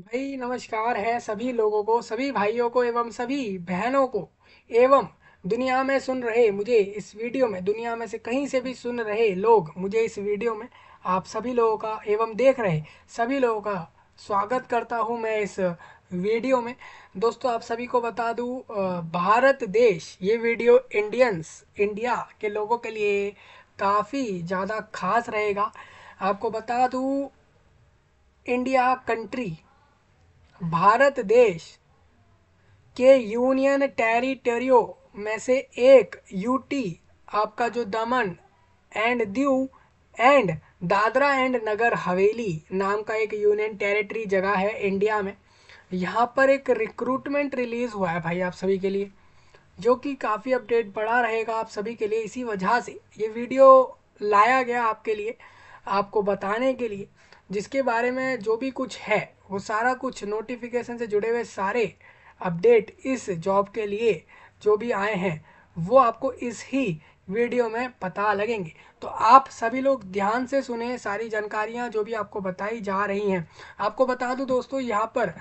भाई नमस्कार है सभी लोगों को सभी भाइयों को एवं सभी बहनों को एवं दुनिया में सुन रहे मुझे इस वीडियो में दुनिया में से कहीं से भी सुन रहे लोग मुझे इस वीडियो में आप सभी लोगों का एवं देख रहे सभी लोगों का स्वागत करता हूं मैं इस वीडियो में दोस्तों आप सभी को बता दूं भारत देश ये वीडियो इंडियंस इंडिया के लोगों के लिए काफ़ी ज़्यादा खास रहेगा आपको बता दूँ इंडिया कंट्री भारत देश के यूनियन टेरिटरियो में से एक यूटी आपका जो Daman and Diu and Dadra and Nagar Haveli नाम का एक यूनियन टेरिटरी जगह है इंडिया में यहाँ पर एक रिक्रूटमेंट रिलीज़ हुआ है भाई आप सभी के लिए जो कि काफ़ी अपडेट बढ़ा रहेगा आप सभी के लिए इसी वजह से ये वीडियो लाया गया आपके लिए आपको बताने के लिए जिसके बारे में जो भी कुछ है वो सारा कुछ नोटिफिकेशन से जुड़े हुए सारे अपडेट इस जॉब के लिए जो भी आए हैं वो आपको इस ही वीडियो में पता लगेंगे तो आप सभी लोग ध्यान से सुने सारी जानकारियाँ जो भी आपको बताई जा रही हैं आपको बता दूँ दोस्तों यहाँ पर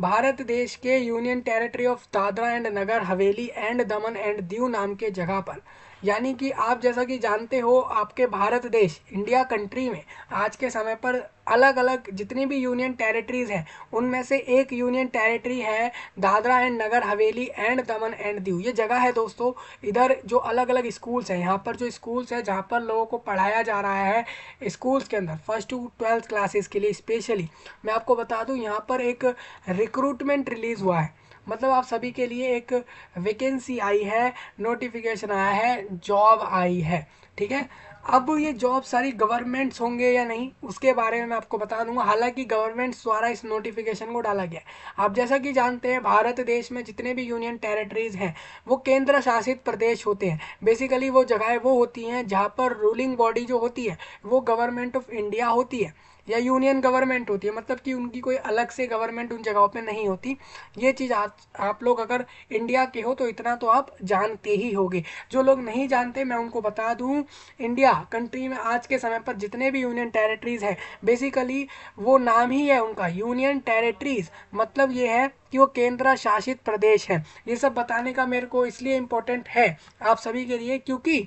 भारत देश के union territory of Dadra and Nagar Haveli and Daman and Diu नाम के जगह पर यानी कि आप जैसा कि जानते हो आपके भारत देश इंडिया कंट्री में आज के समय पर अलग अलग जितनी भी यूनियन टेरिटरीज हैं उनमें से एक यूनियन टेरिटरी है Dadra and Nagar Haveli and Daman and Diu ये जगह है दोस्तों इधर जो अलग अलग स्कूल्स हैं यहाँ पर जो स्कूल्स हैं जहाँ पर लोगों को पढ़ाया जा रहा है स्कूल्स के अंदर फर्स्ट टू ट्वेल्थ क्लासेस के लिए स्पेशली मैं आपको बता दूँ यहाँ पर एक रिक्रूटमेंट रिलीज़ हुआ है मतलब आप सभी के लिए एक वैकेंसी आई है नोटिफिकेशन आया है जॉब आई है ठीक है अब ये जॉब सारी गवर्नमेंट्स होंगे या नहीं उसके बारे में मैं आपको बता दूंगा हालांकि गवर्नमेंट्स द्वारा इस नोटिफिकेशन को डाला गया आप जैसा कि जानते हैं भारत देश में जितने भी यूनियन टेरिटरीज हैं वो केंद्र शासित प्रदेश होते हैं बेसिकली वो जगहें वो होती हैं जहाँ पर रूलिंग बॉडी जो होती है वो गवर्नमेंट ऑफ इंडिया होती है या यूनियन गवर्नमेंट होती है मतलब कि उनकी कोई अलग से गवर्नमेंट उन जगहों पे नहीं होती ये चीज़ आज आप लोग अगर इंडिया के हो तो इतना तो आप जानते ही होगे जो लोग नहीं जानते मैं उनको बता दूँ इंडिया कंट्री में आज के समय पर जितने भी यूनियन टेरेटरीज़ हैं बेसिकली वो नाम ही है उनका यूनियन टेरेटरीज़ मतलब ये है कि वो केंद्र शासित प्रदेश हैं ये सब बताने का मेरे को इसलिए इम्पोर्टेंट है आप सभी के लिए क्योंकि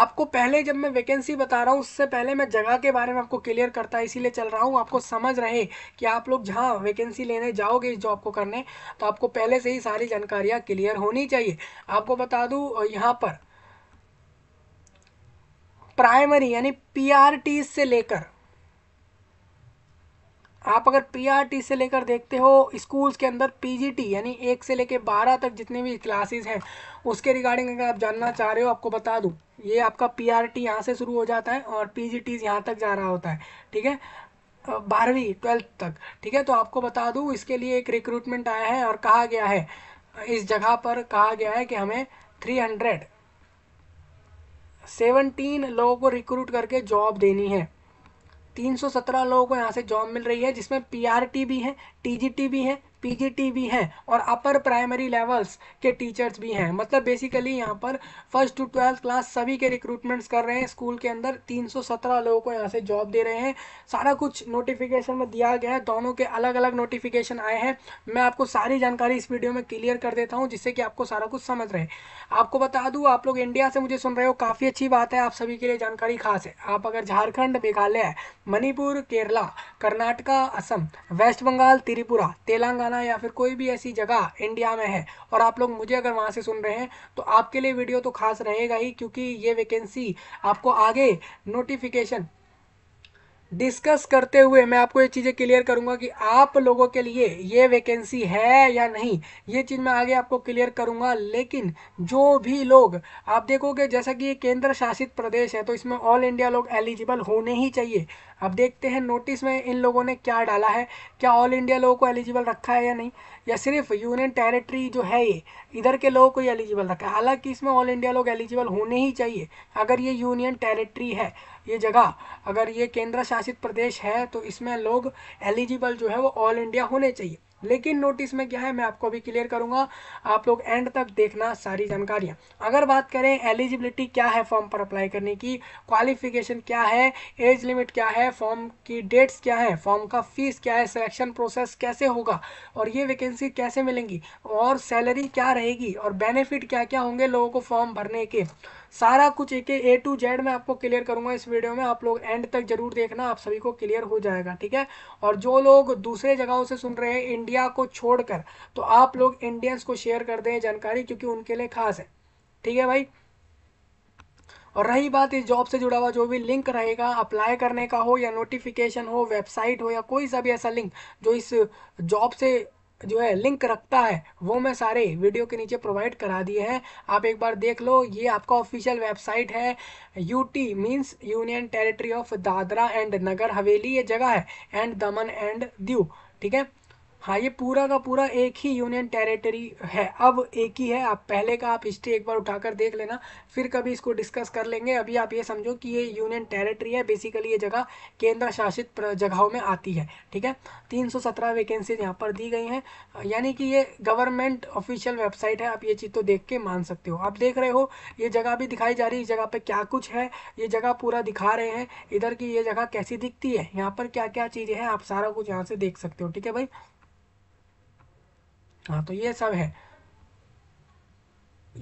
आपको पहले जब मैं वैकेंसी बता रहा हूँ उससे पहले मैं जगह के बारे में आपको क्लियर करता है इसीलिए चल रहा हूँ आपको समझ रहे कि आप लोग जहाँ वैकेंसी लेने जाओगे इस जॉब को करने तो आपको पहले से ही सारी जानकारियाँ क्लियर होनी चाहिए आपको बता दूँ यहाँ पर प्राइमरी यानी पी से लेकर आप अगर पीआरटी से लेकर देखते हो स्कूल्स के अंदर पीजीटी यानी एक से लेकर बारह तक जितने भी क्लासेस हैं उसके रिगार्डिंग अगर आप जानना चाह रहे हो आपको बता दूँ ये आपका पी आर टी यहाँ से शुरू हो जाता है और पी जी यहाँ तक जा रहा होता है ठीक है बारहवीं ट्वेल्थ तक ठीक है तो आपको बता दूँ इसके लिए एक रिक्रूटमेंट आया है और कहा गया है इस जगह पर कहा गया है कि हमें थ्री हंड्रेड सेवनटीन लोगों को रिक्रूट करके जॉब देनी है 317 लोगों को यहाँ से जॉब मिल रही है जिसमें पीआरटी भी है टीजीटी भी है पीजीटी भी हैं और अपर प्राइमरी लेवल्स के टीचर्स भी हैं मतलब बेसिकली यहाँ पर फर्स्ट टू ट्वेल्थ क्लास सभी के रिक्रूटमेंट्स कर रहे हैं स्कूल के अंदर 317 लोगों को यहाँ से जॉब दे रहे हैं सारा कुछ नोटिफिकेशन में दिया गया है दोनों के अलग अलग नोटिफिकेशन आए हैं मैं आपको सारी जानकारी इस वीडियो में क्लियर कर देता हूँ जिससे कि आपको सारा कुछ समझ रहे आपको बता दूँ आप लोग इंडिया से मुझे सुन रहे हो काफ़ी अच्छी बात है आप सभी के लिए जानकारी खास है आप अगर झारखंड मेघालय मणिपुर केरला कर्नाटका असम वेस्ट बंगाल त्रिपुरा तेलंगाना या फिर कोई भी ऐसी जगह इंडिया में है और आप लोग मुझे अगर वहाँ से सुन रहे हैं तो आपके लिए वीडियो तो खास रहेगा ही क्योंकि ये वैकेंसी आपको आगे नोटिफिकेशन डिस्कस करते हुए मैं आपको ये चीज़ें क्लियर करूंगा कि आप लोगों के लिए ये वैकेंसी है या नहीं ये चीज़ मैं आगे आपको क्लियर करूंगा लेकिन जो भी लोग आप देखोगे जैसा कि ये केंद्र शासित प्रदेश है तो इसमें ऑल इंडिया लोग एलिजिबल होने ही चाहिए अब देखते हैं नोटिस में इन लोगों ने क्या डाला है क्या ऑल इंडिया लोगों को एलिजिबल रखा है या नहीं या सिर्फ यूनियन टेरिटरी जो है ये इधर के लोगों को ही एलिजिबल रखा है हालांकि इसमें ऑल इंडिया लोग एलिजिबल होने ही चाहिए अगर ये यूनियन टेरिटरी है ये जगह अगर ये केंद्र शासित प्रदेश है तो इसमें लोग एलिजिबल जो है वो ऑल इंडिया होने चाहिए लेकिन नोटिस में क्या है मैं आपको अभी क्लियर करूंगा आप लोग एंड तक देखना सारी जानकारियां अगर बात करें एलिजिबिलिटी क्या है फॉर्म पर अप्लाई करने की क्वालिफिकेशन क्या है एज लिमिट क्या है फॉर्म की डेट्स क्या है फॉर्म का फीस क्या है सिलेक्शन प्रोसेस कैसे होगा और ये वैकेंसी कैसे मिलेंगी और सैलरी क्या रहेगी और बेनिफिट क्या क्या होंगे लोगों को फॉर्म भरने के सारा कुछ एक ए टू जेड मैं आपको क्लियर करूंगा इस वीडियो में आप लोग एंड तक जरूर देखना आप सभी को क्लियर हो जाएगा ठीक है और जो लोग दूसरे जगहों से सुन रहे हैं इंडिया को छोड़कर तो आप लोग इंडियंस को शेयर कर दें जानकारी क्योंकि उनके लिए खास है ठीक है भाई और रही बात इस जॉब से जुड़ा हुआ जो भी लिंक रहेगा अप्लाई करने का हो या नोटिफिकेशन हो वेबसाइट हो या कोई सा भी ऐसा लिंक जो इस जॉब से जो है लिंक रखता है वो मैं सारे वीडियो के नीचे प्रोवाइड करा दिए हैं आप एक बार देख लो ये आपका ऑफिशियल वेबसाइट है UT means union territory of Dadra and Nagar Haveli ये जगह है एंड दमन एंड दीव ठीक है हाँ ये पूरा का पूरा एक ही यूनियन टेरिटरी है अब एक ही है आप पहले का आप हिस्ट्री एक बार उठाकर देख लेना फिर कभी इसको डिस्कस कर लेंगे अभी आप ये समझो कि ये यूनियन टेरिटरी है बेसिकली ये जगह केंद्र शासित जगहों में आती है ठीक है 317 वैकेंसीज यहाँ पर दी गई हैं यानी कि ये गवर्नमेंट ऑफिशियल वेबसाइट है आप ये चीज़ तो देख के मान सकते हो आप देख रहे हो ये जगह भी दिखाई जा रही है इस जगह पर क्या कुछ है ये जगह पूरा दिखा रहे हैं इधर की ये जगह कैसी दिखती है यहाँ पर क्या क्या चीज़ें हैं आप सारा कुछ यहाँ से देख सकते हो ठीक है भाई हाँ तो ये सब है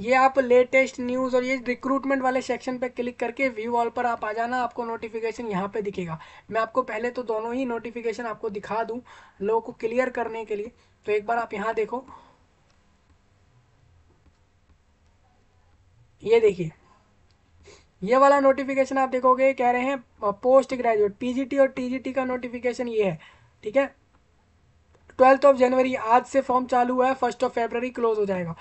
ये आप लेटेस्ट न्यूज़ और ये रिक्रूटमेंट वाले सेक्शन पे क्लिक करके व्यू ऑल पर आप आ जाना आपको नोटिफिकेशन यहाँ पे दिखेगा मैं आपको पहले तो दोनों ही नोटिफिकेशन आपको दिखा दूँ लोगों को क्लियर करने के लिए तो एक बार आप यहाँ देखो ये देखिए ये वाला नोटिफिकेशन आप देखोगे कह रहे हैं पोस्ट ग्रेजुएट पीजीटी और टीजीटी का नोटिफिकेशन ये है ठीक है ट्वेल्थ ऑफ जनवरी आज से फॉर्म चालू हुआ है फर्स्ट ऑफ फेबररी क्लोज हो जाएगा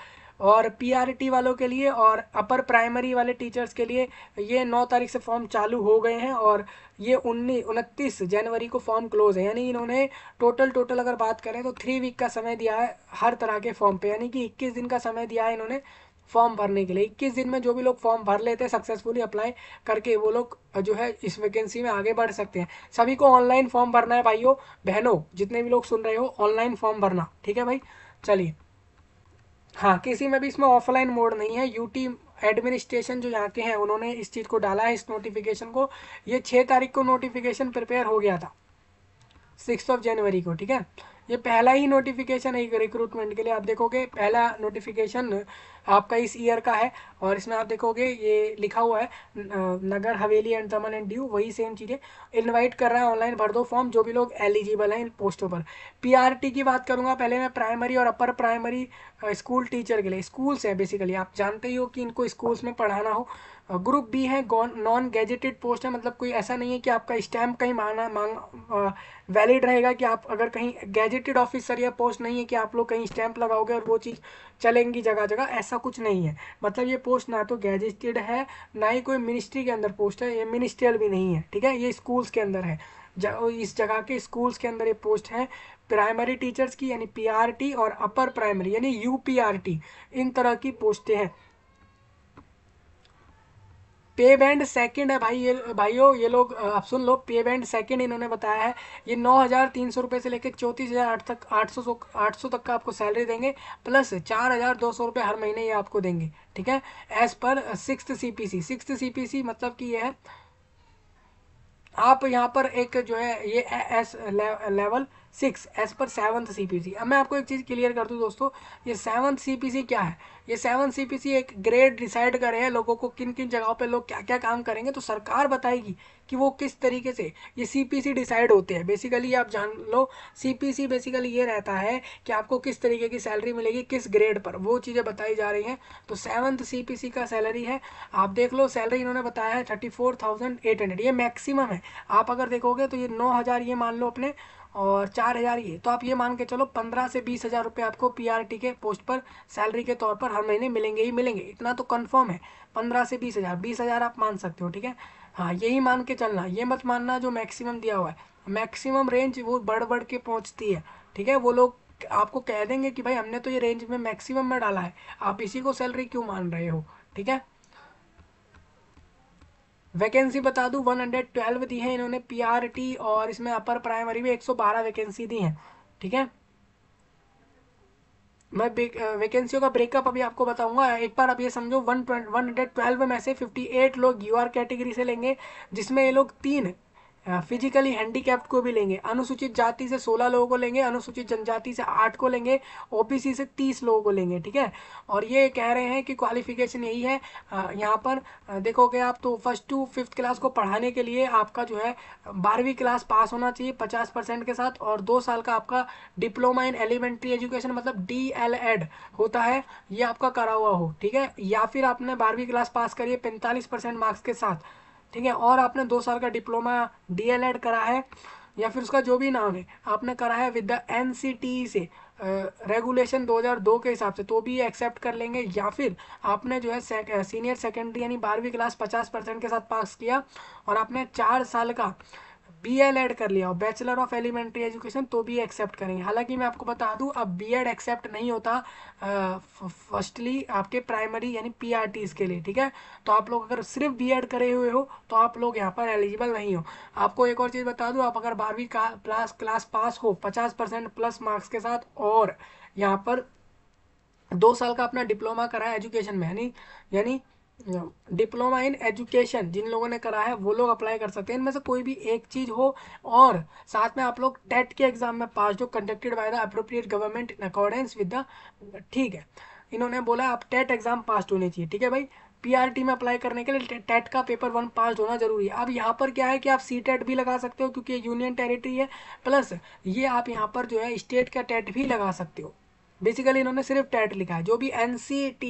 और पीआरटी वालों के लिए और अपर प्राइमरी वाले टीचर्स के लिए ये नौ तारीख से फॉर्म चालू हो गए हैं और ये उन्नीस उनतीस जनवरी को फॉर्म क्लोज है यानी इन्होंने टोटल टोटल अगर बात करें तो थ्री वीक का समय दिया है हर तरह के फॉर्म पे यानी कि इक्कीस दिन का समय दिया है इन्होंने फॉर्म भरने के लिए इक्कीस दिन में जो भी लोग फॉर्म भर लेते हैं सक्सेसफुली अप्लाई करके वो लोग जो है इस वैकेंसी में आगे बढ़ सकते हैं सभी को ऑनलाइन फॉर्म भरना है भाइयों बहनों जितने भी लोग सुन रहे हो ऑनलाइन फॉर्म भरना ठीक है भाई चलिए हाँ किसी में भी इसमें ऑफलाइन मोड नहीं है यूटी एडमिनिस्ट्रेशन जो यहाँ के हैं उन्होंने इस चीज़ को डाला है इस नोटिफिकेशन को ये छः तारीख को नोटिफिकेशन प्रिपेयर हो गया था सिक्स ऑफ जनवरी को ठीक है ये पहला ही नोटिफिकेशन है रिक्रूटमेंट के लिए आप देखोगे पहला नोटिफिकेशन आपका इस ईयर का है और इसमें आप देखोगे ये लिखा हुआ है नगर हवेली एंड दमन एंड ड्यू वही सेम चीज़ें इनवाइट कर रहा है ऑनलाइन भर दो फॉर्म जो भी लोग एलिजिबल हैं इन पोस्टों पर पीआरटी की बात करूंगा पहले मैं प्राइमरी और अपर प्राइमरी स्कूल टीचर के लिए स्कूल्स हैं बेसिकली आप जानते ही हो कि इनको स्कूल्स में पढ़ाना हो ग्रुप बी है नॉन गैजेटेड पोस्ट है मतलब कोई ऐसा नहीं है कि आपका स्टैम्प कहीं मांगना मांग वैलिड रहेगा कि आप अगर कहीं गैजेटेड ऑफिसर या पोस्ट नहीं है कि आप लोग कहीं स्टैम्प लगाओगे और वो चीज़ चलेंगी जगह जगह ऐसा कुछ नहीं है मतलब ये पोस्ट ना तो गैजेटेड है ना ही कोई मिनिस्ट्री के अंदर पोस्ट है ये मिनिस्ट्रियल भी नहीं है ठीक है ये स्कूल्स के अंदर है इस जगह के स्कूल्स के अंदर ये पोस्ट है प्राइमरी टीचर्स की यानी पी और अपर प्राइमरी यानी यू इन तरह की पोस्टें हैं पे बैंड सेकेंड है भाई ये भाइयों ये लोग आप सुन लो पे बैंड सेकेंड इन्होंने बताया है ये नौ हज़ार तीन सौ रुपये से लेकर चौंतीस हज़ार आठ तक आठ सौ आठ सौ तक का आपको सैलरी देंगे प्लस चार हज़ार दो सौ रुपये हर महीने ये आपको देंगे ठीक है as per six C P C six C P C मतलब कि यह है आप यहाँ पर एक जो है ये as level six as per seventh C अब मैं आपको एक चीज़ क्लियर कर दूँ दोस्तों ये सेवन्थ सी क्या है ये सेवन सी एक ग्रेड डिसाइड करे हैं लोगों को किन किन जगहों पे लोग क्या क्या काम करेंगे तो सरकार बताएगी कि वो किस तरीके से ये सी डिसाइड होते हैं बेसिकली आप जान लो सी बेसिकली ये रहता है कि आपको किस तरीके की सैलरी मिलेगी किस ग्रेड पर वो चीज़ें बताई जा रही हैं तो सेवन्थ सी का सैलरी है आप देख लो सैलरी इन्होंने बताया है thirty four thousand eight hundred ये मैक्सिमम है आप अगर देखोगे तो ये नौ हज़ार ये मान लो अपने और चार हज़ार ये तो आप ये मान के चलो पंद्रह से बीस हज़ार रुपये आपको पीआरटी के पोस्ट पर सैलरी के तौर पर हर महीने मिलेंगे ही मिलेंगे इतना तो कंफर्म है पंद्रह से बीस हज़ार बीस हज़ार आप मान सकते हो ठीक है हाँ यही मान के चलना ये मत मानना जो मैक्सिमम दिया हुआ है मैक्सिमम रेंज वो बढ़ बढ़ के पहुँचती है ठीक है वो लोग आपको कह देंगे कि भाई हमने तो ये रेंज में मैक्सिमम में डाला है आप इसी को सैलरी क्यों मान रहे हो ठीक है वैकेंसी बता दूं ट्वेल्व दी है इन्होंने पीआरटी और इसमें अपर प्राइमरी में बारह वैकेंसी दी है ठीक है मैं वैकेंसियों का ब्रेकअप अभी आपको बताऊंगा एक बार आप ये समझो वन वन हंड्रेड ट्वेल्व में से फिफ्टी एट लोग यू आर कैटेगरी से लेंगे जिसमें ये लोग तीन फिजिकली हाँ, हैंडीकैप्ट को भी लेंगे अनुसूचित जाति से 16 लोगों को लेंगे अनुसूचित जनजाति से 8 को लेंगे ओबीसी से 30 लोगों को लेंगे ठीक है और ये कह रहे हैं कि क्वालिफिकेशन यही है यहाँ पर देखोगे आप तो फर्स्ट टू फिफ्थ क्लास को पढ़ाने के लिए आपका जो है बारहवीं क्लास पास होना चाहिए पचास परसेंट के साथ और दो साल का आपका डिप्लोमा इन एलिमेंट्री एजुकेशन मतलब डी एल एड होता है ये आपका करा हुआ हो ठीक है या फिर आपने बारहवीं क्लास पास करिए पैंतालीस परसेंट मार्क्स के साथ ठीक है और आपने दो साल का डिप्लोमा डी करा है या फिर उसका जो भी नाम है आपने करा है विद द एन से रेगुलेशन uh, 2002 के हिसाब से तो भी एक्सेप्ट कर लेंगे या फिर आपने जो है सीनियर सेकेंडरी यानी बारहवीं क्लास 50 परसेंट के साथ पास किया और आपने चार साल का बी एल एड कर लिया हो बैचलर ऑफ एलिमेंट्री एजुकेशन तो भी एक्सेप्ट करेंगे हालांकि मैं आपको बता दूं अब बी एड एक्सेप्ट नहीं होता फर्स्टली आपके प्राइमरी यानी पी आर टीज के लिए ठीक है तो आप लोग अगर सिर्फ बी एड करे हुए हो तो आप लोग यहाँ पर एलिजिबल नहीं हो आपको एक और चीज़ बता दूँ आप अगर बारहवीं का क्लास क्लास पास हो पचास परसेंट प्लस मार्क्स के साथ और यहाँ पर दो साल का अपना डिप्लोमा करा है एजुकेशन में यानी यानी डिप्लोमा इन एजुकेशन जिन लोगों ने करा है वो लोग अप्लाई कर सकते हैं इनमें से कोई भी एक चीज़ हो और साथ में आप लोग टेट के एग्जाम में पास हो conducted by the appropriate government in accordance with the ठीक है इन्होंने बोला आप टेट एग्जाम पास होने चाहिए ठीक है भाई पीआरटी में अप्लाई करने के लिए टेट का पेपर वन पास होना जरूरी है अब यहाँ पर क्या है कि आप सी टेट e भी लगा सकते हो क्योंकि यूनियन टेरिटरी है प्लस ये आप यहाँ पर जो है स्टेट का टेट भी लगा सकते हो बेसिकली इन्होंने सिर्फ टेट लिखा है जो भी N C T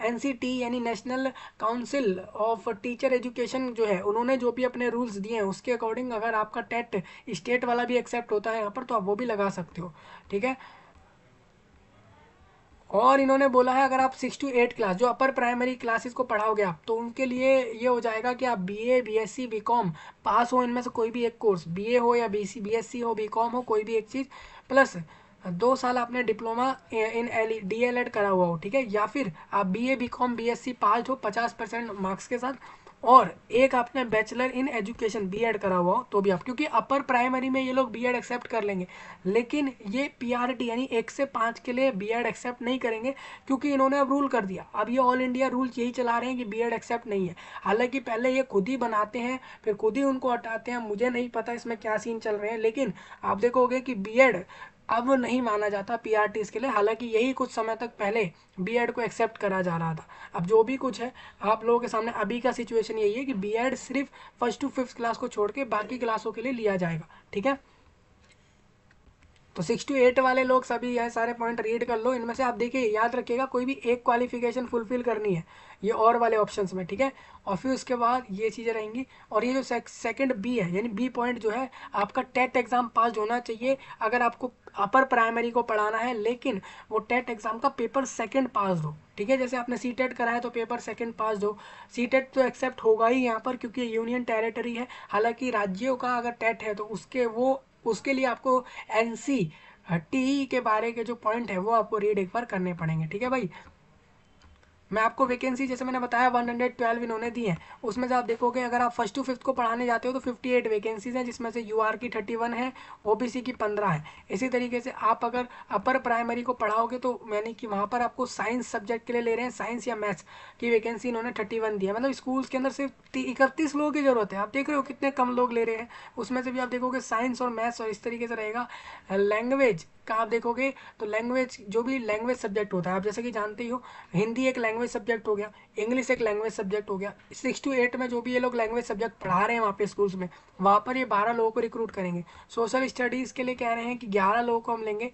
T N C यानी National Council of Teacher Education जो है उन्होंने जो भी अपने रूल्स दिए हैं उसके अकॉर्डिंग अगर आपका टेट स्टेट वाला भी एक्सेप्ट होता है यहाँ पर तो आप वो भी लगा सकते हो ठीक है और इन्होंने बोला है अगर आप सिक्स टू एट क्लास जो अपर प्राइमरी क्लासेस को पढ़ाओगे आप तो उनके लिए ये हो जाएगा कि आप बीए बीएससी बीकॉम पास हो इनमें से कोई भी एक कोर्स बीए हो या बीसी बीएससी हो बीकॉम हो कोई भी एक चीज़ प्लस दो साल आपने diploma in L D L Ed करा हुआ हो ठीक है या फिर आप B A B Com B S C pass हो पचास परसेंट मार्क्स के साथ और एक आपने bachelor in education B Ed करा हुआ हो तो भी आप क्योंकि अपर प्राइमरी में ये लोग बी एड एक्सेप्ट कर लेंगे लेकिन ये पी आर टी यानी एक से पाँच के लिए बी एड एक्सेप्ट नहीं करेंगे क्योंकि इन्होंने अब रूल कर दिया अब ये ऑल इंडिया रूल यही चला रहे हैं कि बी एड एक्सेप्ट नहीं है हालांकि पहले ये खुद ही बनाते हैं फिर खुद ही उनको हटाते हैं मुझे नहीं पता इसमें क्या सीन चल रहे हैं लेकिन आप देखोगे कि बी एड अब नहीं माना जाता पी के लिए हालांकि यही कुछ समय तक पहले बी को एक्सेप्ट करा जा रहा था अब जो भी कुछ है आप लोगों के सामने अभी का सिचुएशन यही है कि बी सिर्फ फर्स्ट टू फिफ्थ क्लास को छोड़ के बाकी क्लासों के लिए लिया जाएगा ठीक है तो सिक्स टू एट वाले लोग सभी यह सारे पॉइंट रीड कर लो इनमें से आप देखिए याद रखिएगा कोई भी एक क्वालिफिकेशन फुलफिल करनी है ये और वाले ऑप्शंस में ठीक है और फिर उसके बाद ये चीज़ें रहेंगी और ये जो सेकंड बी है यानी बी पॉइंट जो है आपका टेट एग्ज़ाम पास होना चाहिए अगर आपको अपर प्राइमरी को पढ़ाना है लेकिन वो टेट एग्ज़ाम का पेपर सेकंड पास हो ठीक है जैसे आपने सी टेट कराया तो पेपर सेकंड पास हो सी टेट तो एक्सेप्ट होगा ही यहाँ पर क्योंकि यूनियन टेरेटरी है हालांकि राज्यों का अगर टेट है तो उसके वो उसके लिए आपको एन टी e के बारे के जो पॉइंट है वो आपको रीड एक बार करने पड़ेंगे ठीक है भाई मैं आपको वैकेंसी जैसे मैंने बताया वन हंड्रेड ट्वेल्व इन्होंने दी हैं उसमें से आप देखोगे अगर आप फर्स्ट टू फिफ्थ को पढ़ाने जाते हो तो फिफ्टी एट वैकेंसीज हैं जिसमें से यू आर की थर्टी वन है ओ बी सी की पंद्रह है इसी तरीके से आप अगर अपर प्राइमरी को पढ़ाओगे तो यानी कि वहाँ पर आपको साइंस सब्जेक्ट के लिए ले रहे हैं साइंस या मैथ्स की वैकेंसी इन्होंने थर्टी वन दी है मतलब स्कूल्स के अंदर सिर्फ इकतीस लोगों की ज़रूरत है आप देख रहे हो कितने कम लोग ले रहे हैं उसमें से भी आप देखोगे साइंस और मैथ्स और इस तरीके से रहेगा लैंग्वेज का आप देखोगे तो लैंग्वेज जो भी लैंग्वेज सब्जेक्ट होता है आप जैसे कि जानते ही हो हिंदी एक लैंग्वेज लैंग्वेज सब्जेक्ट हो गया इंग्लिश एक लैंग्वेज सब्जेक्ट हो गया सिक्स टू एट में जो भी ये लोग लैंग्वेज सब्जेक्ट पढ़ा रहे हैं वहाँ पे स्कूल्स में वहाँ पर ये बारह लोगों को रिक्रूट करेंगे सोशल स्टडीज़ के लिए कह रहे हैं कि ग्यारह लोगों को हम लेंगे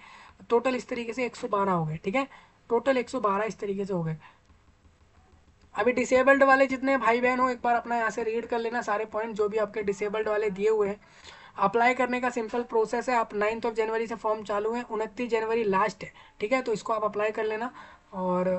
टोटल इस तरीके से एक हो गए ठीक है टोटल एक इस तरीके से हो गए अभी डिसेबल्ड वाले जितने भाई बहन हो एक बार अपना यहाँ से रीड कर लेना सारे पॉइंट जो भी आपके डिसेबल्ड वाले दिए हुए हैं अप्लाई करने का सिंपल प्रोसेस है आप नाइन्थ ऑफ जनवरी से फॉर्म चालू है उनतीस जनवरी लास्ट है ठीक है तो इसको आप अप्लाई कर लेना और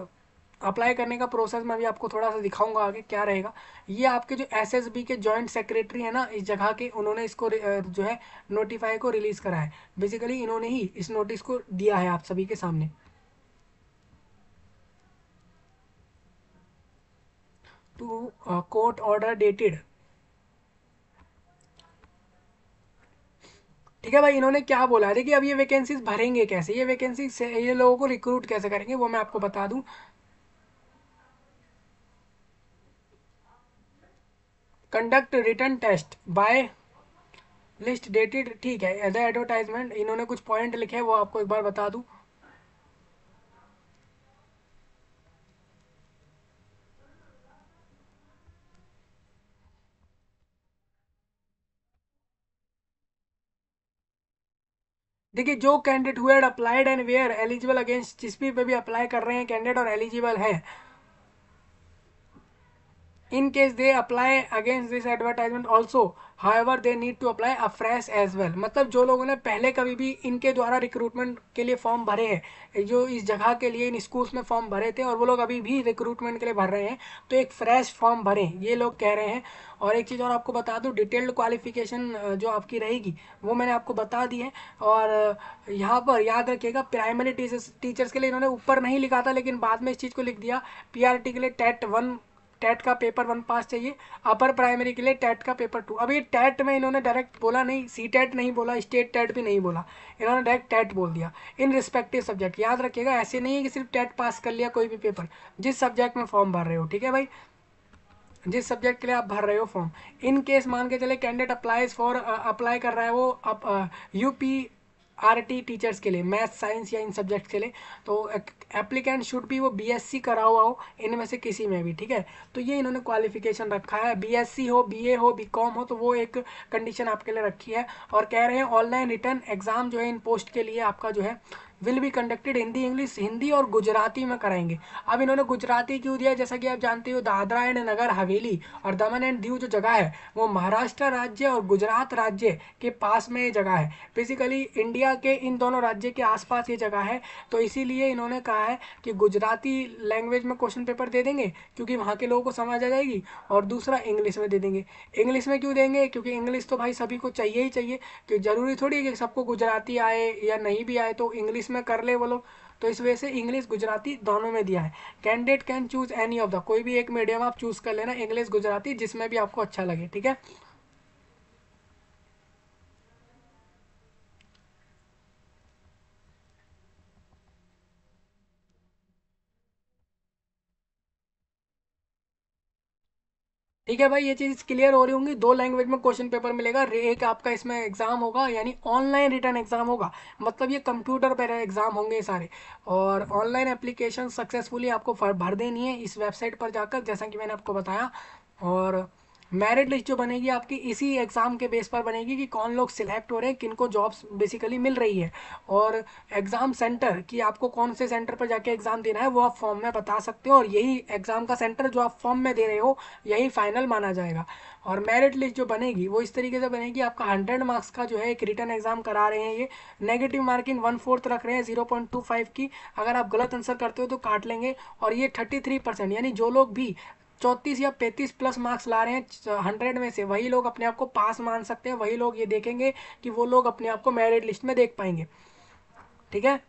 अप्लाई करने का प्रोसेस मैं भी आपको थोड़ा सा दिखाऊंगा आगे क्या रहेगा ये आपके जो एसएसबी के जॉइंट सेक्रेटरी है ना इस जगह के उन्होंने इसको जो है नोटिफाई को रिलीज़ करा है बेसिकली इन्होंने ही इस नोटिस को दिया है आप सभी के सामने टू कोर्ट ऑर्डर डेटेड ठीक है भाई इन्होंने क्या बोला है देखिए अब ये वैकेंसीज भरेंगे कैसे ये वैकेंसी ये लोगों को रिक्रूट कैसे करेंगे वो मैं आपको बता दूं conduct written test by list dated ठीक है एज एडवर्टाइजमेंट इन्होंने कुछ पॉइंट लिखे हैं वो आपको एक बार बता दूं देखिए जो कैंडिडेट हुए applied and were eligible against जिस भी पे भी अप्लाई कर रहे हैं कैंडिडेट और एलिजिबल है in case they apply against this advertisement also however they need to apply afresh as well मतलब जो लोगों ने पहले कभी भी इनके द्वारा रिक्रूटमेंट के लिए फॉर्म भरे हैं जो इस जगह के लिए इन स्कूल्स में फॉर्म भरे थे और वो लोग अभी भी रिक्रूटमेंट के लिए भर रहे हैं तो एक फ्रेश फॉर्म भरें ये लोग कह रहे हैं और एक चीज़ और आपको बता दूँ डिटेल्ड क्वालिफिकेशन जो आपकी रहेगी वो मैंने आपको बता दी है और यहाँ पर याद रखिएगा प्राइमरी टीचर्स टीचर्स के लिए इन्होंने ऊपर नहीं लिखा था लेकिन बाद में इस चीज़ को लिख दिया पी के लिए टेट वन टेट का पेपर वन पास चाहिए अपर प्राइमरी के लिए टेट का पेपर टू अभी टेट में इन्होंने डायरेक्ट बोला नहीं सी टेट नहीं बोला स्टेट टेट भी नहीं बोला इन्होंने डायरेक्ट टेट बोल दिया इन रिस्पेक्टिव सब्जेक्ट याद रखिएगा ऐसे नहीं है कि सिर्फ टेट पास कर लिया कोई भी पेपर जिस सब्जेक्ट में फॉर्म भर रहे हो ठीक है भाई जिस सब्जेक्ट के लिए आप भर रहे हो फॉर्म इन केस मान के चले कैंडिडेट अप्लाईज फॉर अप्लाई कर रहा है वो यू पी टी टीचर्स के लिए मैथ साइंस या इन सब्जेक्ट्स के लिए तो एप्लीकेंट शुड भी वो बी एस सी करा हुआ हो इनमें से किसी में भी ठीक है तो ये इन्होंने क्वालिफिकेशन रखा है बी एस सी हो बी ए हो बी कॉम हो तो वो एक कंडीशन आपके लिए रखी है और कह रहे हैं ऑनलाइन रिटर्न एग्जाम जो है इन पोस्ट के लिए आपका जो है will be conducted Hindi English Hindi और गुजराती में कराएंगे अब इन्होंने गुजराती क्यों दिया जैसा कि आप जानते हो दादरा एंड नगर हवेली और दमन एंड दीव जो जगह है वो महाराष्ट्र राज्य और गुजरात राज्य के पास में ये जगह है बेसिकली इंडिया के इन दोनों राज्य के आसपास ये जगह है तो इसीलिए इन्होंने कहा है कि गुजराती लैंग्वेज में क्वेश्चन पेपर दे देंगे क्योंकि वहाँ के लोगों को समझ आ जाएगी और दूसरा इंग्लिश में दे देंगे इंग्लिश में क्यों देंगे क्योंकि इंग्लिश तो भाई सभी को चाहिए ही चाहिए क्योंकि तो जरूरी थोड़ी है कि सबको गुजराती आए या नहीं भी आए तो इंग्लिश में कर ले वो लोग तो इस वजह से इंग्लिश गुजराती दोनों में दिया है candidate can choose any of the कोई भी एक मीडियम आप चूज कर लेना इंग्लिश गुजराती जिसमें भी आपको अच्छा लगे ठीक है ठीक है भाई ये चीज़ क्लियर हो रही होंगी दो लैंग्वेज में क्वेश्चन पेपर मिलेगा एक आपका इसमें एग्जाम होगा यानी ऑनलाइन रिटर्न एग्जाम होगा मतलब ये कंप्यूटर पर एग्जाम होंगे सारे और ऑनलाइन एप्लीकेशन सक्सेसफुली आपको भर देनी है इस वेबसाइट पर जाकर जैसा कि मैंने आपको बताया और मेरिट लिस्ट जो बनेगी आपकी इसी एग्ज़ाम के बेस पर बनेगी कि कौन लोग सिलेक्ट हो रहे हैं किनको जॉब्स बेसिकली मिल रही है और एग्ज़ाम सेंटर कि आपको कौन से सेंटर पर जाके एग्ज़ाम देना है वो आप फॉर्म में बता सकते हो और यही एग्ज़ाम का सेंटर जो आप फॉर्म में दे रहे हो यही फाइनल माना जाएगा और मेरिट लिस्ट जो बनेगी वो इस तरीके से बनेगी आपका हंड्रेड मार्क्स का जो है एक रिटर्न एग्ज़ाम करा रहे हैं ये नेगेटिव मार्किंग वन फोर्थ रख रहे हैं जीरो पॉइंट टू फाइव की अगर आप गलत आंसर करते हो तो काट लेंगे और ये थर्टी थ्री परसेंट यानी जो लोग भी चौंतीस या पैंतीस प्लस मार्क्स ला रहे हैं हंड्रेड में से वही लोग अपने आप को पास मान सकते हैं वही लोग ये देखेंगे कि वो लोग अपने आप को मेरिट लिस्ट में देख पाएंगे ठीक है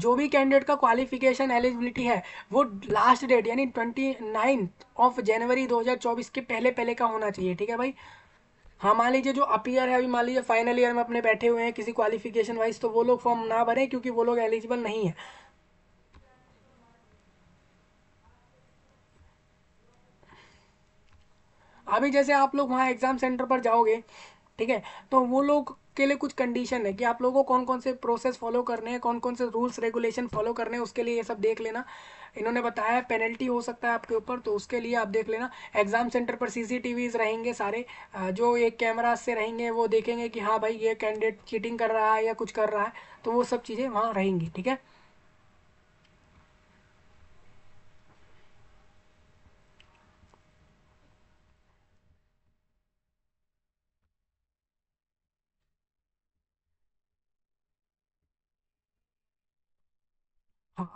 जो भी कैंडिडेट का क्वालिफिकेशन एलिजिबिलिटी है वो लास्ट डेट यानी ट्वेंटी नाइन्थ ऑफ जनवरी 2024 के पहले पहले का होना चाहिए ठीक है भाई हाँ मान लीजिए जो अपीयर है अभी मान लीजिए फाइनल ईयर में अपने बैठे हुए हैं किसी क्वालिफिकेशन वाइज तो वो लोग फॉर्म ना भरें क्योंकि वो लोग एलिजिबल नहीं है अभी जैसे आप लोग वहाँ एग्ज़ाम सेंटर पर जाओगे ठीक है तो वो लोग के लिए कुछ कंडीशन है कि आप लोगों को कौन कौन से प्रोसेस फॉलो करने हैं कौन कौन से रूल्स रेगुलेशन फॉलो करने हैं उसके लिए ये सब देख लेना इन्होंने बताया है पेनल्टी हो सकता है आपके ऊपर तो उसके लिए आप देख लेना एग्जाम सेंटर पर सीसीटीवीज रहेंगे सारे जो ये कैमरा से रहेंगे वो देखेंगे कि हाँ भाई ये कैंडिडेट चीटिंग कर रहा है या कुछ कर रहा है तो वो सब चीज़ें वहाँ रहेंगी ठीक है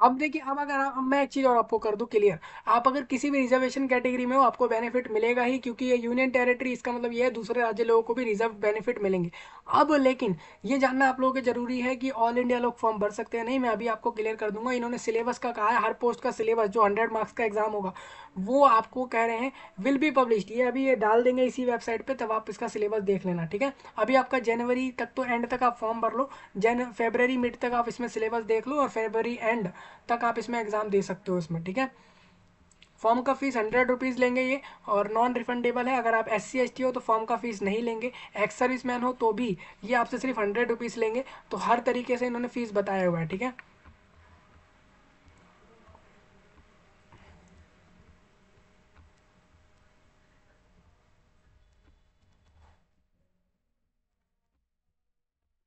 अब देखिए अब अगर आ, मैं एक चीज़ और आपको कर दूँ क्लियर आप अगर किसी भी रिजर्वेशन कैटेगरी में हो आपको बेनिफिट मिलेगा ही क्योंकि ये यूनियन टेरिटरी इसका मतलब ये है दूसरे राज्य लोगों को भी रिजर्व बेनिफिट मिलेंगे अब लेकिन ये जानना आप लोगों के जरूरी है कि ऑल इंडिया लोग फॉर्म भर सकते हैं नहीं मैं अभी आपको क्लियर कर दूंगा इन्होंने सिलेबस का कहा है हर पोस्ट का सिलेबस जो हंड्रेड मार्क्स का एग्जाम होगा वो आपको कह रहे हैं विल बी पब्लिश्ड ये अभी ये डाल देंगे इसी वेबसाइट पर तब आप इसका सिलेबस देख लेना ठीक है अभी आपका जनवरी तक तो एंड तक आप फॉर्म भर लो जन फेबररी मिड तक आप इसमें सिलेबस देख लो और फेबररी एंड तक आप इसमें एग्ज़ाम दे सकते हो इसमें ठीक है फॉर्म का फीस हंड्रेड रुपीज़ लेंगे ये और नॉन रिफंडेबल है अगर आप एस सी हो तो फॉर्म का फीस नहीं लेंगे एक्स सर्विस मैन हो तो भी ये आपसे सिर्फ हंड्रेड रुपीज़ लेंगे तो हर तरीके से इन्होंने फ़ीस बताया हुआ है ठीक है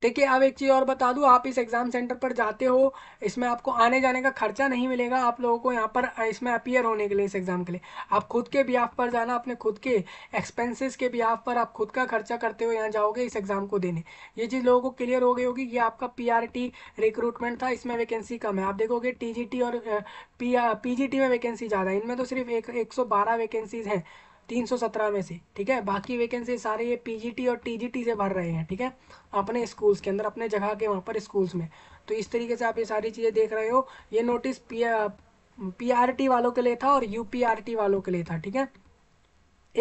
देखिए अब एक चीज़ और बता दूँ आप इस एग्ज़ाम सेंटर पर जाते हो इसमें आपको आने जाने का खर्चा नहीं मिलेगा आप लोगों को यहाँ पर इसमें अपियर होने के लिए इस एग्ज़ाम के लिए आप खुद के बिहाफ पर जाना अपने खुद के एक्सपेंसेस के बिहाफ पर आप खुद का खर्चा करते हो यहाँ जाओगे इस एग्ज़ाम को देने ये चीज़ लोगों को क्लियर हो गई होगी ये आपका पी रिक्रूटमेंट था इसमें वैकेंसी कम है आप देखोगे टी और पी में वैकेंसी ज़्यादा है इनमें तो सिर्फ एक एक वैकेंसीज़ हैं तीन सौ सत्रह में से ठीक है बाकी वैकेंसी सारे ये पीजीटी और टीजीटी से भर रहे हैं ठीक है अपने स्कूल्स के अंदर अपने जगह के वहाँ पर स्कूल्स में तो इस तरीके से आप ये सारी चीज़ें देख रहे हो ये नोटिस पी आर टी वालों के लिए था और यू पी आर टी वालों के लिए था ठीक है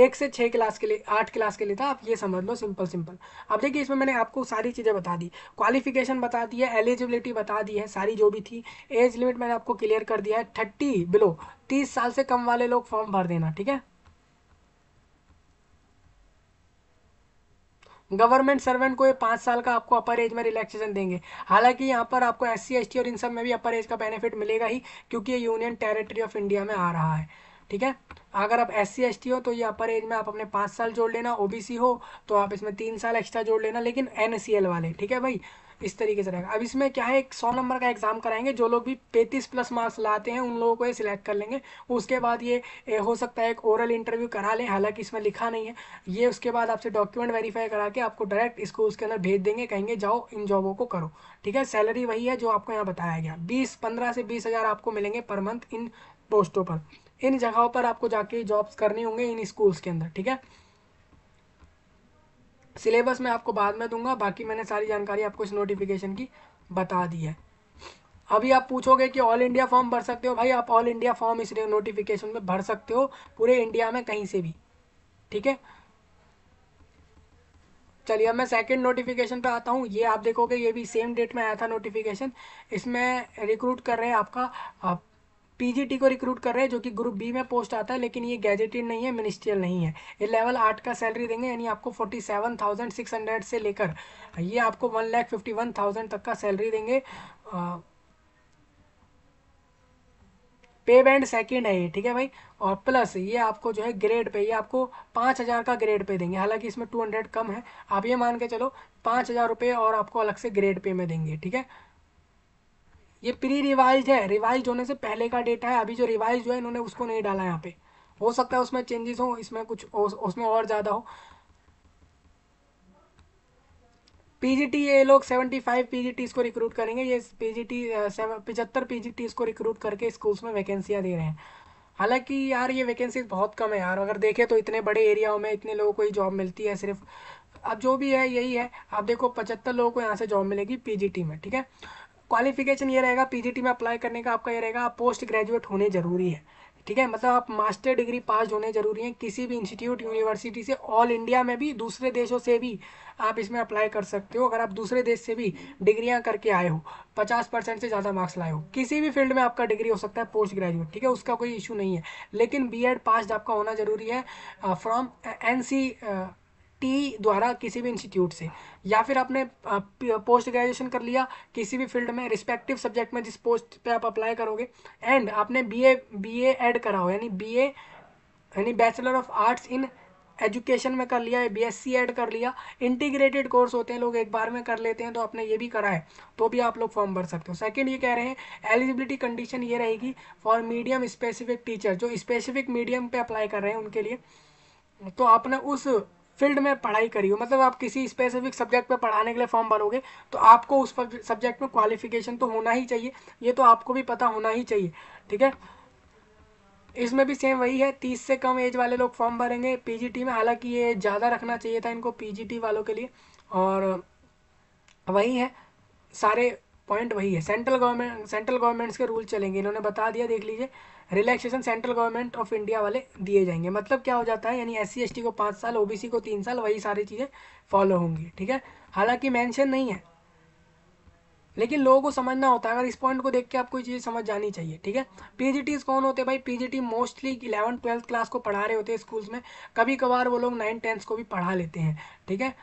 एक से छः क्लास के लिए आठ क्लास के लिए था आप ये समझ लो सिंपल सिंपल अब देखिए इसमें मैंने आपको सारी चीज़ें बता दी क्वालिफिकेशन बता दी है एलिजिबिलिटी बता दी है सारी जो भी थी एज लिमिट मैंने आपको क्लियर कर दिया है थर्टी बिलो तीस साल से कम वाले लोग फॉर्म भर देना ठीक है गवर्नमेंट सर्वेंट को ये पाँच साल का आपको अपर एज में रिलैक्सेशन देंगे हालांकि यहाँ पर आपको एस सी और इन सब में भी अपर एज का बेनिफिट मिलेगा ही क्योंकि ये यूनियन टेरिटरी ऑफ इंडिया में आ रहा है ठीक है अगर आप एस सी हो तो ये अपर एज में आप अपने पाँच साल जोड़ लेना ओ हो तो आप इसमें तीन साल एक्स्ट्रा जोड़ लेना लेकिन एन वाले ठीक है भाई इस तरीके से रहेगा अब इसमें क्या है एक सौ नंबर का एग्जाम कराएंगे जो लोग भी पैंतीस प्लस मार्क्स लाते हैं उन लोगों को ये सिलेक्ट कर लेंगे उसके बाद ये हो सकता है एक ओरल इंटरव्यू करा लें हालांकि इसमें लिखा नहीं है ये उसके बाद आपसे डॉक्यूमेंट वेरीफाई करा के आपको डायरेक्ट इसको उसके अंदर भेज देंगे कहेंगे जाओ इन जॉबों को करो ठीक है सैलरी वही है जो आपको यहाँ बताया गया बीस पंद्रह से बीस हज़ार आपको मिलेंगे पर मंथ इन पोस्टों पर इन जगहों पर आपको जाके जॉब्स करनी होंगे इन स्कूल्स के अंदर ठीक है सिलेबस मैं आपको बाद में दूंगा बाकी मैंने सारी जानकारी आपको इस नोटिफिकेशन की बता दी है अभी आप पूछोगे कि ऑल इंडिया फॉर्म भर सकते हो भाई आप ऑल इंडिया फॉर्म इस नोटिफिकेशन में भर सकते हो पूरे इंडिया में कहीं से भी ठीक है चलिए अब मैं सेकंड नोटिफिकेशन पे आता हूँ ये आप देखोगे ये भी सेम डेट में आया था नोटिफिकेशन इसमें रिक्रूट कर रहे हैं आपका आप पीजीटी को रिक्रूट कर रहे हैं जो कि ग्रुप बी में पोस्ट आता है लेकिन ये गैजेटेड नहीं है मिनिस्ट्रियल नहीं है ये लेवल आठ का सैलरी देंगे यानी आपको forty seven thousand six hundred से लेकर ये आपको one lakh fifty one thousand तक का सैलरी देंगे पे बैंड सेकेंड है ये ठीक है भाई और प्लस ये आपको जो है ग्रेड पे ये आपको पाँच हज़ार का ग्रेड पे देंगे हालांकि इसमें टू हंड्रेड कम है आप ये मान के चलो पाँच हज़ार रुपये और आपको अलग से ग्रेड पे में देंगे ठीक है ये प्री रिवाइज है रिवाइज होने से पहले का डेटा है अभी जो रिवाइज जो है इन्होंने उसको नहीं डाला यहाँ पे हो सकता है उसमें चेंजेस हो इसमें कुछ उसमें और ज़्यादा हो पीजीटी ये लोग 75 पीजीटी को रिक्रूट करेंगे ये पीजीटी पिछहत्तर पीजीटी को रिक्रूट करके स्कूल्स में वैकेंसियां दे रहे हैं हालांकि यार ये वैकेंसी बहुत कम है यार अगर देखें तो इतने बड़े एरियाओं में इतने लोगों को ही जॉब मिलती है सिर्फ अब जो भी है यही है आप देखो पचहत्तर लोगों को यहाँ से जॉब मिलेगी पीजीटी में ठीक है क्वालिफिकेशन ये रहेगा पीजीटी में अप्लाई करने का आपका ये रहेगा आप पोस्ट ग्रेजुएट होने जरूरी है ठीक है मतलब आप मास्टर डिग्री पास होने जरूरी है किसी भी इंस्टीट्यूट यूनिवर्सिटी से ऑल इंडिया में भी दूसरे देशों से भी आप इसमें अप्लाई कर सकते हो अगर आप दूसरे देश से भी डिग्रियां करके आए हो पचास परसेंट से ज़्यादा मार्क्स लाए हो किसी भी फील्ड में आपका डिग्री हो सकता है पोस्ट ग्रेजुएट ठीक है उसका कोई इशू नहीं है लेकिन बी एड आपका होना जरूरी है फ्रॉम एन सी टी द्वारा किसी भी इंस्टीट्यूट से या फिर आपने पोस्ट ग्रेजुएशन कर लिया किसी भी फील्ड में रिस्पेक्टिव सब्जेक्ट में जिस पोस्ट पे आप अप्लाई करोगे एंड आपने बीए बीए ऐड करा हो यानी बीए यानी bachelor of arts in education में कर लिया है सी एड कर लिया इंटीग्रेटेड कोर्स होते हैं लोग एक बार में कर लेते हैं तो आपने ये भी करा है तो भी आप लोग फॉर्म भर सकते हो सेकंड ये कह रहे हैं एलिजिबिलिटी कंडीशन ये रहेगी फॉर मीडियम स्पेसिफिक टीचर जो स्पेसिफिक मीडियम पे अप्लाई कर रहे हैं उनके लिए तो आपने उस फील्ड में पढ़ाई करी हो मतलब आप किसी स्पेसिफिक सब्जेक्ट पे पढ़ाने के लिए फॉर्म भरोगे तो आपको उस सब्जेक्ट में क्वालिफिकेशन तो होना ही चाहिए ये तो आपको भी पता होना ही चाहिए ठीक है इसमें भी सेम वही है तीस से कम एज वाले लोग फॉर्म भरेंगे पी में हालांकि ये ज़्यादा रखना चाहिए था इनको पी वालों के लिए और वही है सारे पॉइंट वही है सेंट्रल गवर्नमेंट सेंट्रल गवर्नमेंट्स के रूल चलेंगे इन्होंने बता दिया देख लीजिए relaxation central government of India वाले दिए जाएंगे मतलब क्या हो जाता है यानी एस सी को पाँच साल ओबीसी को तीन साल वही सारी चीज़ें फॉलो होंगी ठीक है हालांकि मैंशन नहीं है लेकिन लोगों को समझना होता है अगर इस पॉइंट को देख के आपको ये चीज़ समझ जानी चाहिए ठीक है पी कौन होते हैं भाई PGT mostly eleven twelfth class को पढ़ा रहे होते हैं स्कूल्स में कभी कभार वो लोग नाइन टेंथ को भी पढ़ा लेते हैं ठीक है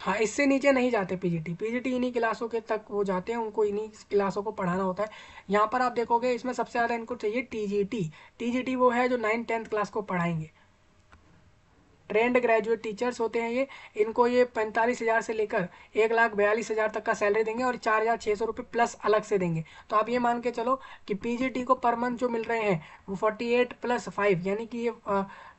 हाँ इससे नीचे नहीं जाते पीजीटी पीजीटी इन्हीं क्लासों के तक वो जाते हैं उनको इन्हीं क्लासों को पढ़ाना होता है यहाँ पर आप देखोगे इसमें सबसे ज़्यादा इनको चाहिए टीजीटी टीजीटी वो है जो नाइन टेंथ क्लास को पढ़ाएंगे ट्रेंड ग्रेजुएट टीचर्स होते हैं ये इनको ये पैंतालीस हज़ार से लेकर एक लाख बयालीस हज़ार तक का सैलरी देंगे और चार हज़ार छः सौ रुपये प्लस अलग से देंगे तो आप ये मान के चलो कि पीजीटी को पर मंथ जो मिल रहे हैं वो फोर्टी एट प्लस फाइव यानी कि ये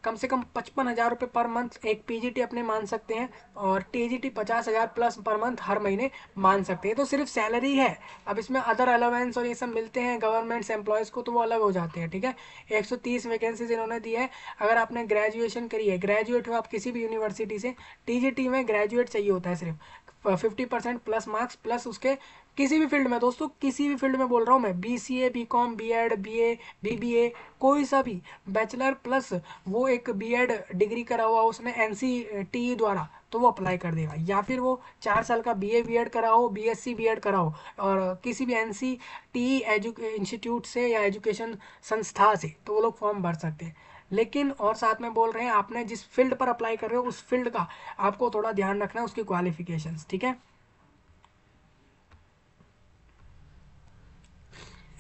कम से कम पचपन हज़ार रुपये पर मंथ एक पीजीटी अपने मान सकते हैं और टीजीटी पचास हज़ार प्लस पर मंथ हर महीने मान सकते हैं तो सिर्फ सैलरी है अब इसमें अदर अलावेंस और ये सब मिलते हैं गवर्नमेंट्स एम्प्लॉयज़ को तो वो अलग हो जाते हैं ठीक है एक सौ तीस वैकेंसीज इन्होंने दी है अगर आपने ग्रेजुएशन करी है ग्रेजुएट हो आप किसी भी यूनिवर्सिटी से टी में ग्रेजुएट चाहिए होता है सिर्फ fifty percent plus marks plus उसके किसी भी फील्ड में दोस्तों किसी भी फील्ड में बोल रहा हूँ मैं B C A B Com B Ed B A B B A कोई सा भी बैचलर प्लस वो एक बी एड डिग्री करा हुआ उसने एन सी टी ई द्वारा तो वो अप्लाई कर देगा या फिर वो चार साल का बी ए बी एड करा हो B S C B Ed करा हो और किसी भी N C T E edu institute से या एजुकेशन संस्था से तो वो लोग फॉर्म भर सकते हैं लेकिन और साथ में बोल रहे हैं आपने जिस फील्ड पर अप्लाई कर रहे हो उस फील्ड का आपको थोड़ा ध्यान रखना है उसकी क्वालिफिकेशंस ठीक है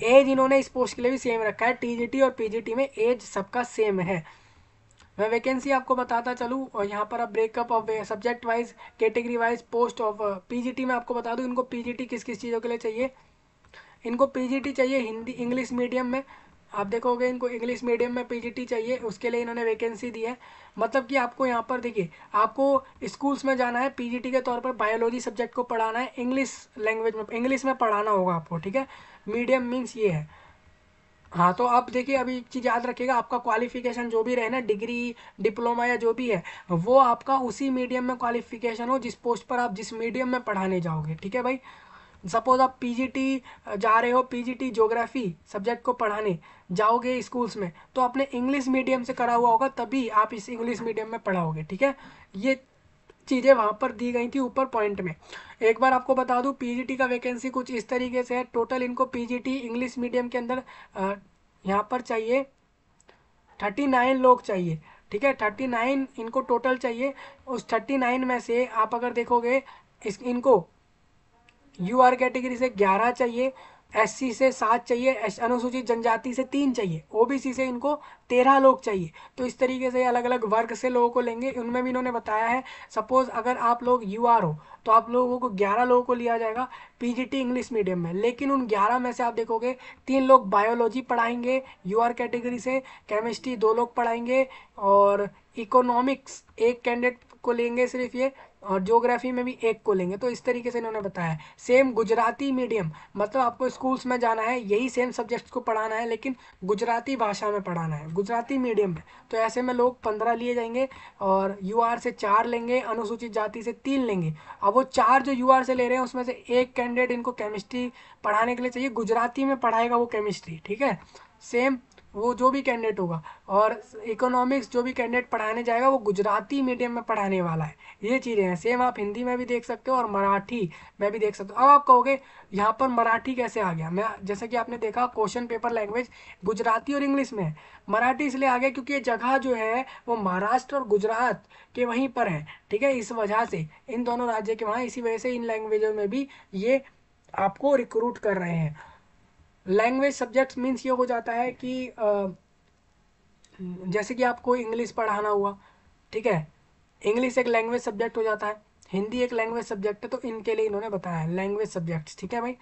एज इन्होंने इस पोस्ट के लिए भी सेम रखा है टीजीटी और पीजीटी में एज सबका सेम है मैं वैकेंसी आपको बताता चलूँ और यहाँ पर अब breakup of subject wise category wise post of PGT में आपको बता दूँ इनको पीजीटी किस किस चीज़ों के लिए चाहिए इनको पीजीटी चाहिए हिंदी इंग्लिश मीडियम में आप देखोगे इनको इंग्लिश मीडियम में पीजीटी चाहिए उसके लिए इन्होंने वैकेंसी दी है मतलब कि आपको यहाँ पर देखिए आपको स्कूल्स में जाना है पीजीटी के तौर पर बायोलॉजी सब्जेक्ट को पढ़ाना है इंग्लिश लैंग्वेज में इंग्लिश में पढ़ाना होगा आपको ठीक है मीडियम मीन्स ये है हाँ तो आप देखिए अभी एक चीज़ याद रखिएगा आपका क्वालिफिकेशन जो भी रहे ना डिग्री डिप्लोमा या जो भी है वो आपका उसी मीडियम में क्वालिफिकेशन हो जिस पोस्ट पर आप जिस मीडियम में पढ़ाने जाओगे ठीक है भाई सपोज आप पीजीटी जा रहे हो पीजीटी ज्योग्राफी सब्जेक्ट को पढ़ाने जाओगे स्कूल्स में तो आपने इंग्लिश मीडियम से करा हुआ होगा तभी आप इस इंग्लिश मीडियम में पढ़ाओगे ठीक है ये चीज़ें वहाँ पर दी गई थी ऊपर पॉइंट में एक बार आपको बता दूँ पी का वैकेंसी कुछ इस तरीके से है टोटल इनको पी इंग्लिश मीडियम के अंदर यहाँ पर चाहिए थर्टी नाइन लोग चाहिए ठीक है थर्टी नाइन इनको टोटल चाहिए उस थर्टी नाइन में से आप अगर देखोगे इस इनको यू आर कैटेगरी से ग्यारह चाहिए एस से सात चाहिए अनुसूचित जनजाति से तीन चाहिए ओबीसी से इनको तेरह लोग चाहिए तो इस तरीके से अलग अलग वर्ग से लोगों को लेंगे उनमें भी इन्होंने बताया है सपोज अगर आप लोग यू आर हो तो आप लोगों को ग्यारह लोगों को लिया जाएगा पीजीटी इंग्लिश मीडियम में लेकिन उन ग्यारह में से आप देखोगे तीन लोग बायोलॉजी पढ़ाएंगे यू आर कैटेगरी से केमिस्ट्री दो लोग पढ़ाएंगे और इकोनॉमिक्स एक कैंडिडेट को लेंगे सिर्फ ये और ज्योग्राफी में भी एक को लेंगे तो इस तरीके से इन्होंने बताया सेम गुजराती मीडियम मतलब आपको स्कूल्स में जाना है यही सेम सब्जेक्ट्स को पढ़ाना है लेकिन गुजराती भाषा में पढ़ाना है गुजराती मीडियम में तो ऐसे में लोग पंद्रह लिए जाएंगे और यू से चार लेंगे अनुसूचित जाति से तीन लेंगे अब वो चार जो यू से ले रहे हैं उसमें से एक कैंडिडेट इनको केमिस्ट्री पढ़ाने के लिए चाहिए गुजराती में पढ़ाएगा वो केमिस्ट्री ठीक है सेम वो जो भी कैंडिडेट होगा और इकोनॉमिक्स जो भी कैंडिडेट पढ़ाने जाएगा वो गुजराती मीडियम में पढ़ाने वाला है ये चीज़ें हैं सेम आप हिंदी में भी देख सकते हो और मराठी में भी देख सकते हो अब आप कहोगे यहाँ पर मराठी कैसे आ गया मैं जैसे कि आपने देखा क्वेश्चन पेपर लैंग्वेज गुजराती और इंग्लिश में है मराठी इसलिए आ गया क्योंकि ये जगह जो है वो महाराष्ट्र और गुजरात के वहीं पर है ठीक है इस वजह से इन दोनों राज्य के वहाँ इसी वजह से इन लैंग्वेजों में भी ये आपको रिक्रूट कर रहे हैं लैंग्वेज सब्जेक्ट्स मीन्स ये हो जाता है कि जैसे कि आपको इंग्लिश पढ़ाना हुआ ठीक है इंग्लिश एक लैंग्वेज सब्जेक्ट हो जाता है हिंदी एक लैंग्वेज सब्जेक्ट है तो इनके लिए इन्होंने बताया है लैंग्वेज सब्जेक्ट्स ठीक है भाई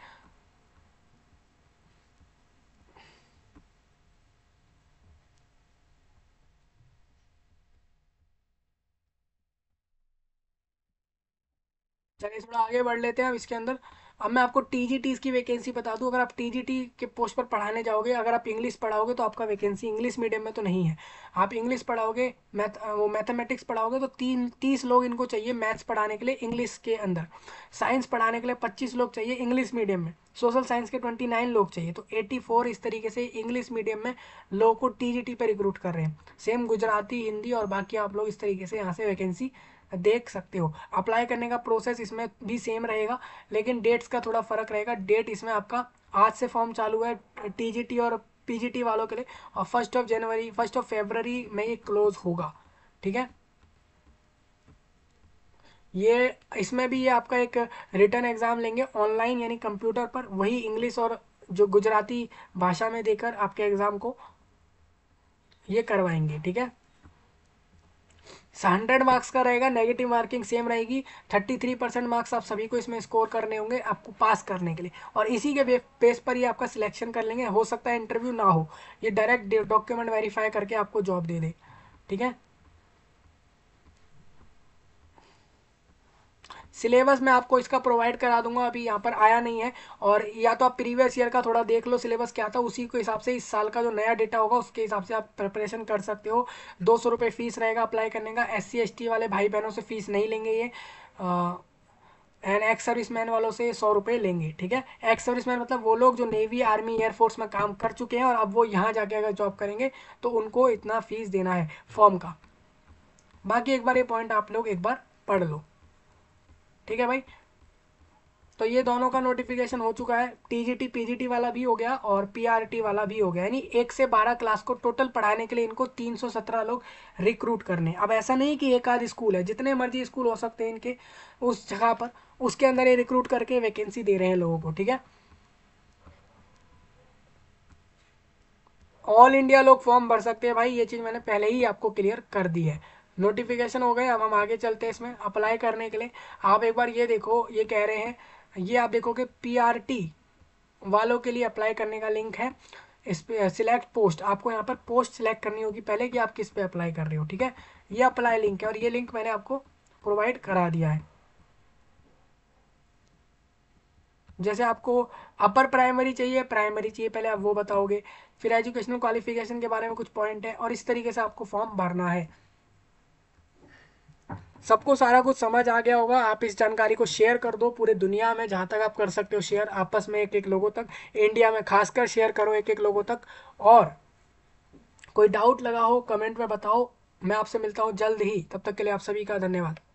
चलिए थोड़ा आगे बढ़ लेते हैं अब इसके अंदर अब मैं आपको टी की वैकेंसी बता दूं अगर आप टी के पोस्ट पर पढ़ाने जाओगे अगर आप इंग्लिश पढ़ाओगे तो आपका वैकेंसी इंग्लिश मीडियम में तो नहीं है आप इंग्लिश पढ़ाओगे मैथ वो मैथमेटिक्स पढ़ाओगे तो तीन तीस लोग इनको चाहिए मैथ्स पढ़ाने के लिए इंग्लिश के अंदर साइंस पढ़ाने के लिए पच्चीस लोग चाहिए इंग्लिश मीडियम में सोशल साइंस के ट्वेंटी नाइन लोग चाहिए तो एट्टी फोर इस तरीके से इंग्लिश मीडियम में लोग को टी पर रिक्रूट कर रहे हैं सेम गुजराती हिंदी और बाकी आप लोग इस तरीके से यहाँ से वैकेंसी देख सकते हो अप्लाई करने का प्रोसेस इसमें भी सेम रहेगा लेकिन डेट्स का थोड़ा फ़र्क रहेगा डेट इसमें आपका आज से फॉर्म चालू है टी और पीजीटी वालों के लिए और फर्स्ट ऑफ जनवरी फर्स्ट ऑफ फेबररी में ये क्लोज होगा ठीक है ये इसमें भी ये आपका एक रिटर्न एग्ज़ाम लेंगे ऑनलाइन यानी कंप्यूटर पर वही इंग्लिश और जो गुजराती भाषा में देकर आपके एग्ज़ाम को ये करवाएंगे ठीक है हंड्रेड मार्क्स का रहेगा नेगेटिव मार्किंग सेम रहेगी थर्टी थ्री परसेंट मार्क्स आप सभी को इसमें स्कोर करने होंगे आपको पास करने के लिए और इसी के बेस पर ही आपका सिलेक्शन कर लेंगे हो सकता है इंटरव्यू ना हो ये डायरेक्ट डॉक्यूमेंट वेरीफाई करके आपको जॉब दे दे ठीक है सिलेबस मैं आपको इसका प्रोवाइड करा दूंगा अभी यहाँ पर आया नहीं है और या तो आप प्रीवियस ईयर का थोड़ा देख लो सिलेबस क्या था उसी के हिसाब से इस साल का जो नया डेटा होगा उसके हिसाब से आप प्रिपरेशन कर सकते हो दो सौ रुपये फ़ीस रहेगा अप्लाई करने का एस सी वाले भाई बहनों से फ़ीस नहीं लेंगे ये एंड एक्स सर्विस मैन वालों से सौ रुपये लेंगे ठीक है एक्स सर्विस मैन मतलब वो लोग जो नेवी आर्मी एयरफोर्स में काम कर चुके हैं और अब वो यहाँ जाके अगर जॉब करेंगे तो उनको इतना फीस देना है फॉर्म का बाकी एक बार ये पॉइंट आप लोग एक बार पढ़ लो ठीक है भाई तो ये दोनों का नोटिफिकेशन हो चुका है टीजीटी पीजीटी वाला भी हो गया और पीआरटी वाला भी हो गया यानी एक से बारह क्लास को टोटल पढ़ाने के लिए इनको तीन सौ सत्रह लोग रिक्रूट करने अब ऐसा नहीं कि एक आध स्कूल है जितने मर्जी स्कूल हो सकते हैं इनके उस जगह पर उसके अंदर ये रिक्रूट करके वैकेंसी दे रहे हैं लोगों को ठीक है ऑल इंडिया लोग फॉर्म भर सकते हैं भाई ये चीज़ मैंने पहले ही आपको क्लियर कर दी है नोटिफिकेशन हो गए अब हम आगे चलते हैं इसमें अप्लाई करने के लिए आप एक बार ये देखो ये कह रहे हैं ये आप देखो कि पी वालों के लिए अप्लाई करने का लिंक है इस पर सिलेक्ट पोस्ट आपको यहाँ पर पोस्ट सिलेक्ट करनी होगी पहले कि आप किस पे अप्लाई कर रहे हो ठीक है ये अप्लाई लिंक है और ये लिंक मैंने आपको प्रोवाइड करा दिया है जैसे आपको अपर प्राइमरी चाहिए प्राइमरी चाहिए पहले आप वो बताओगे फिर एजुकेशनल क्वालिफिकेशन के बारे में कुछ पॉइंट है और इस तरीके से आपको फॉर्म भरना है सबको सारा कुछ समझ आ गया होगा आप इस जानकारी को शेयर कर दो पूरे दुनिया में जहाँ तक आप कर सकते हो शेयर आपस में एक एक लोगों तक इंडिया में खासकर शेयर करो एक एक लोगों तक और कोई डाउट लगा हो कमेंट में बताओ मैं आपसे मिलता हूँ जल्द ही तब तक के लिए आप सभी का धन्यवाद